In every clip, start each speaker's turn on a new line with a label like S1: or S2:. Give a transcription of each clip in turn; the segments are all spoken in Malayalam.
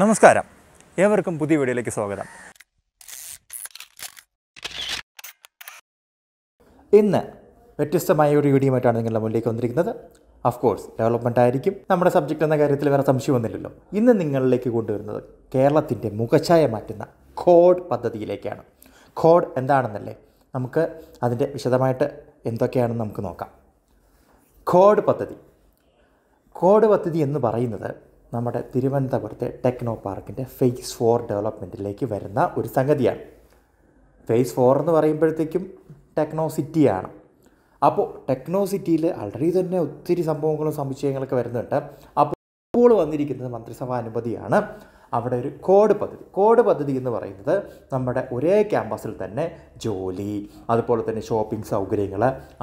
S1: നമസ്കാരം ഏവർക്കും പുതിയ വീഡിയോയിലേക്ക് സ്വാഗതം ഇന്ന് വ്യത്യസ്തമായ ഒരു വീഡിയോ ആയിട്ടാണ് നിങ്ങളുടെ മുന്നിലേക്ക് വന്നിരിക്കുന്നത് ഓഫ് കോഴ്സ് ഡെവലപ്മെൻ്റ് ആയിരിക്കും നമ്മുടെ സബ്ജക്റ്റ് എന്ന കാര്യത്തിൽ വേറെ സംശയമൊന്നുമില്ലല്ലോ ഇന്ന് നിങ്ങളിലേക്ക് കൊണ്ടുവരുന്നത് കേരളത്തിൻ്റെ മുഖഛായ മാറ്റുന്ന കോഡ് പദ്ധതിയിലേക്കാണ് കോഡ് എന്താണെന്നല്ലേ നമുക്ക് അതിൻ്റെ വിശദമായിട്ട് എന്തൊക്കെയാണെന്ന് നമുക്ക് നോക്കാം കോഡ് പദ്ധതി കോഡ് പദ്ധതി എന്ന് പറയുന്നത് നമ്മുടെ തിരുവനന്തപുരത്തെ ടെക്നോ പാർക്കിൻ്റെ ഫേസ് ഫോർ ഡെവലപ്മെൻറ്റിലേക്ക് വരുന്ന ഒരു സംഗതിയാണ് ഫേസ് ഫോർ എന്ന് പറയുമ്പോഴത്തേക്കും ടെക്നോ സിറ്റിയാണ് അപ്പോൾ ടെക്നോ സിറ്റിയിൽ ആൾറെഡി തന്നെ ഒത്തിരി സംഭവങ്ങളും സംശയങ്ങളൊക്കെ വരുന്നുണ്ട് അപ്പോൾ ഇപ്പോൾ വന്നിരിക്കുന്നത് മന്ത്രിസഭാ അനുമതിയാണ് അവിടെ ഒരു കോഡ് പദ്ധതി കോഡ് പദ്ധതി എന്ന് പറയുന്നത് നമ്മുടെ ഒരേ ക്യാമ്പസിൽ തന്നെ ജോലി അതുപോലെ തന്നെ ഷോപ്പിംഗ് സൗകര്യങ്ങൾ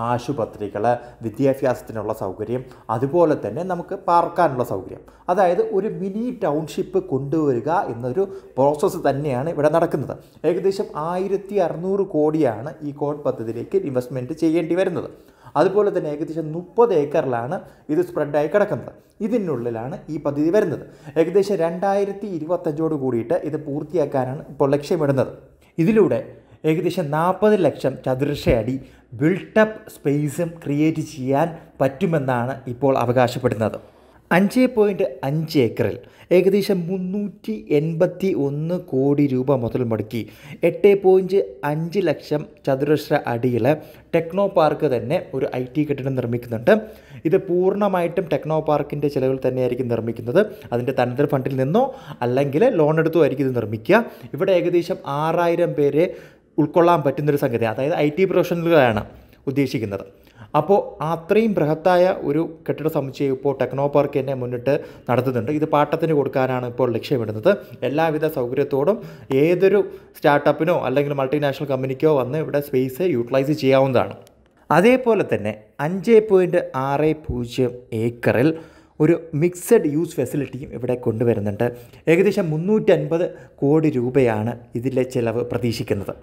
S1: ആശുപത്രികൾ വിദ്യാഭ്യാസത്തിനുള്ള സൗകര്യം അതുപോലെ തന്നെ നമുക്ക് പാർക്കാനുള്ള സൗകര്യം അതായത് ഒരു മിനി ടൗൺഷിപ്പ് കൊണ്ടുവരിക എന്നൊരു പ്രോസസ്സ് തന്നെയാണ് ഇവിടെ നടക്കുന്നത് ഏകദേശം ആയിരത്തി അറുന്നൂറ് കോടിയാണ് ഈ കോഡ് പദ്ധതിയിലേക്ക് ഇൻവെസ്റ്റ്മെൻറ്റ് ചെയ്യേണ്ടി വരുന്നത് അതുപോലെ തന്നെ ഏകദേശം മുപ്പത് ഏക്കറിലാണ് ഇത് സ്പ്രെഡായി കിടക്കുന്നത് ഇതിനുള്ളിലാണ് ഈ പദ്ധതി വരുന്നത് ഏകദേശം രണ്ടായിരത്തി ഇരുപത്തഞ്ചോട് കൂടിയിട്ട് ഇത് പൂർത്തിയാക്കാനാണ് ഇപ്പോൾ ലക്ഷ്യമിടുന്നത് ഇതിലൂടെ ഏകദേശം നാൽപ്പത് ലക്ഷം ചതുരശ്ര അടി ബിൽട്ടപ്പ് സ്പേസും ക്രിയേറ്റ് ചെയ്യാൻ പറ്റുമെന്നാണ് ഇപ്പോൾ അവകാശപ്പെടുന്നത് അഞ്ച് പോയിൻ്റ് അഞ്ച് ഏക്കറിൽ ഏകദേശം മുന്നൂറ്റി എൺപത്തി ഒന്ന് കോടി രൂപ മുതൽ മുടക്കി എട്ട് പോയിൻ്റ് അഞ്ച് ലക്ഷം ചതുരശ്ര അടിയിൽ ടെക്നോ പാർക്ക് തന്നെ ഒരു ഐ ടി കെട്ടിടം നിർമ്മിക്കുന്നുണ്ട് ഇത് പൂർണ്ണമായിട്ടും ടെക്നോ പാർക്കിൻ്റെ ചിലവിൽ തന്നെയായിരിക്കും നിർമ്മിക്കുന്നത് അതിൻ്റെ തനത് ഫണ്ടിൽ നിന്നോ അല്ലെങ്കിൽ ലോൺ എടുത്തോ ആയിരിക്കും ഇത് നിർമ്മിക്കുക ഇവിടെ ഏകദേശം ആറായിരം പേരെ ഉൾക്കൊള്ളാൻ പറ്റുന്നൊരു സംഗതി അതായത് ഐ ടി പ്രൊഫഷണലുകളാണ് ഉദ്ദേശിക്കുന്നത് അപ്പോൾ അത്രയും ബൃഹത്തായ ഒരു കെട്ടിട സമുച്ചയം ഇപ്പോൾ ടെക്നോ പാർക്ക് തന്നെ മുന്നിട്ട് നടത്തുന്നുണ്ട് ഇത് പാട്ടത്തിന് കൊടുക്കാനാണ് ഇപ്പോൾ ലക്ഷ്യമിടുന്നത് എല്ലാവിധ സൗകര്യത്തോടും ഏതൊരു സ്റ്റാർട്ടപ്പിനോ അല്ലെങ്കിൽ മൾട്ടിനാഷണൽ കമ്പനിക്കോ വന്ന് ഇവിടെ സ്പേസ് യൂട്ടിലൈസ് ചെയ്യാവുന്നതാണ് അതേപോലെ തന്നെ അഞ്ച് പോയിൻറ്റ് ആറ് പൂജ്യം ഏക്കറിൽ ഒരു മിക്സഡ് യൂസ് ഫെസിലിറ്റിയും ഇവിടെ കൊണ്ടുവരുന്നുണ്ട് ഏകദേശം മുന്നൂറ്റൻപത് കോടി രൂപയാണ് ഇതിലെ ചിലവ് പ്രതീക്ഷിക്കുന്നത്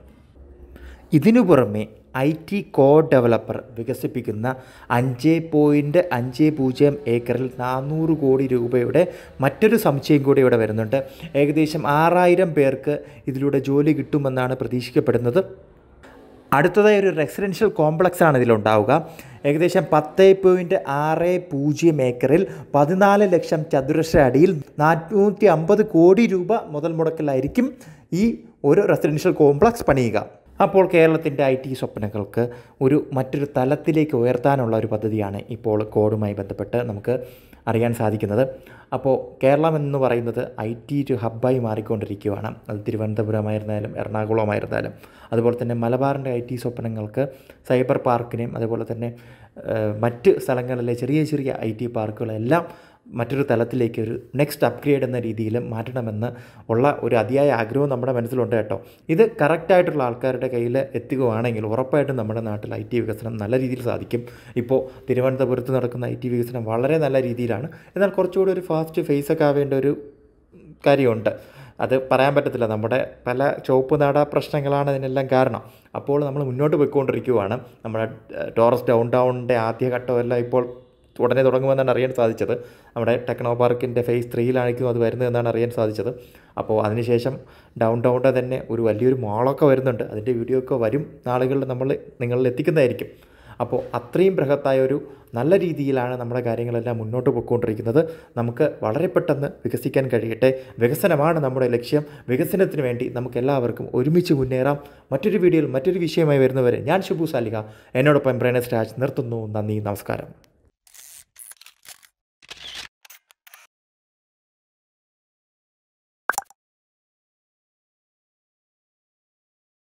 S1: ഇതിനു പുറമെ ഐ ടി കോ ഡെവലപ്പർ വികസിപ്പിക്കുന്ന അഞ്ച് പോയിൻറ്റ് അഞ്ച് പൂജ്യം ഏക്കറിൽ നാനൂറ് കോടി രൂപയുടെ മറ്റൊരു സംശയം കൂടി ഇവിടെ വരുന്നുണ്ട് ഏകദേശം ആറായിരം പേർക്ക് ഇതിലൂടെ ജോലി കിട്ടുമെന്നാണ് പ്രതീക്ഷിക്കപ്പെടുന്നത് അടുത്തതായി ഒരു റെസിഡൻഷ്യൽ കോംപ്ലക്സ് ആണ് ഇതിലുണ്ടാവുക ഏകദേശം പത്ത് പോയിൻറ്റ് ആറ് പൂജ്യം ഏക്കറിൽ പതിനാല് ലക്ഷം ചതുരശ്ര അടിയിൽ നാനൂറ്റി അമ്പത് കോടി രൂപ മുതൽ മുടക്കിലായിരിക്കും ഈ ഒരു റെസിഡൻഷ്യൽ കോംപ്ലക്സ് പണിയുക അപ്പോൾ കേരളത്തിൻ്റെ ഐ ടി സ്വപ്നങ്ങൾക്ക് ഒരു മറ്റൊരു തലത്തിലേക്ക് ഉയർത്താനുള്ള ഒരു പദ്ധതിയാണ് ഇപ്പോൾ കോഡുമായി ബന്ധപ്പെട്ട് നമുക്ക് അറിയാൻ സാധിക്കുന്നത് അപ്പോൾ കേരളം എന്ന് പറയുന്നത് ഐ ടി ഒരു ഹബ്ബായി മാറിക്കൊണ്ടിരിക്കുകയാണ് അത് തിരുവനന്തപുരമായിരുന്നാലും എറണാകുളമായിരുന്നാലും അതുപോലെ തന്നെ മലബാറിൻ്റെ ഐ ടി സ്വപ്നങ്ങൾക്ക് സൈബർ പാർക്കിനെയും അതുപോലെ തന്നെ മറ്റ് സ്ഥലങ്ങളിലെ ചെറിയ ചെറിയ ഐ ടി പാർക്കുകളെല്ലാം മറ്റൊരു തലത്തിലേക്ക് ഒരു നെക്സ്റ്റ് അപ്ഗ്രേഡ് എന്ന രീതിയിൽ മാറ്റണമെന്ന് ഉള്ള ഒരു അതിയായ ആഗ്രഹവും നമ്മുടെ മനസ്സിലുണ്ട് കേട്ടോ ഇത് കറക്റ്റായിട്ടുള്ള ആൾക്കാരുടെ കയ്യിൽ എത്തുകയാണെങ്കിൽ ഉറപ്പായിട്ടും നമ്മുടെ നാട്ടിൽ ഐ ടി വികസനം നല്ല രീതിയിൽ സാധിക്കും ഇപ്പോൾ തിരുവനന്തപുരത്ത് നടക്കുന്ന ഐ ടി വികസനം വളരെ നല്ല രീതിയിലാണ് എന്നാൽ കുറച്ചുകൂടി ഒരു ഫാസ്റ്റ് ഒക്കെ ആവേണ്ട ഒരു കാര്യമുണ്ട് അത് പറയാൻ പറ്റത്തില്ല നമ്മുടെ പല ചുവപ്പ് നാട പ്രശ്നങ്ങളാണ് അതിനെല്ലാം കാരണം അപ്പോൾ നമ്മൾ മുന്നോട്ട് പോയിക്കൊണ്ടിരിക്കുകയാണ് നമ്മുടെ ടോറസ് ഡൗൺ ടൗണിൻ്റെ ആദ്യഘട്ടമെല്ലാം ഇപ്പോൾ ഉടനെ തുടങ്ങുമെന്നാണ് അറിയാൻ സാധിച്ചത് നമ്മുടെ ടെക്നോ പാർക്കിൻ്റെ ഫേസ് ത്രീയിലായിരിക്കും അത് വരുന്നതെന്നാണ് അറിയാൻ സാധിച്ചത് അപ്പോൾ അതിനുശേഷം ഡൗൺ ടൗണിൻ്റെ തന്നെ ഒരു വലിയൊരു മാളൊക്കെ വരുന്നുണ്ട് അതിൻ്റെ വീഡിയോ ഒക്കെ വരും നാളുകളിൽ നമ്മൾ നിങ്ങളിൽ എത്തിക്കുന്നതായിരിക്കും അപ്പോൾ അത്രയും ബൃഹത്തായ ഒരു നല്ല രീതിയിലാണ് നമ്മുടെ കാര്യങ്ങളെല്ലാം മുന്നോട്ട് പോയിക്കൊണ്ടിരിക്കുന്നത് നമുക്ക് വളരെ പെട്ടെന്ന് വികസിക്കാൻ കഴിയട്ടെ വികസനമാണ് നമ്മുടെ ലക്ഷ്യം വികസനത്തിന് വേണ്ടി നമുക്ക് എല്ലാവർക്കും ഒരുമിച്ച് മുന്നേറാം മറ്റൊരു വീഡിയോയിൽ മറ്റൊരു വിഷയമായി വരുന്നവരെ ഞാൻ ശുഭു സാലിക എന്നോടൊപ്പം ബ്രേനസ് രാജ് നിർത്തുന്നു നന്ദി നമസ്കാരം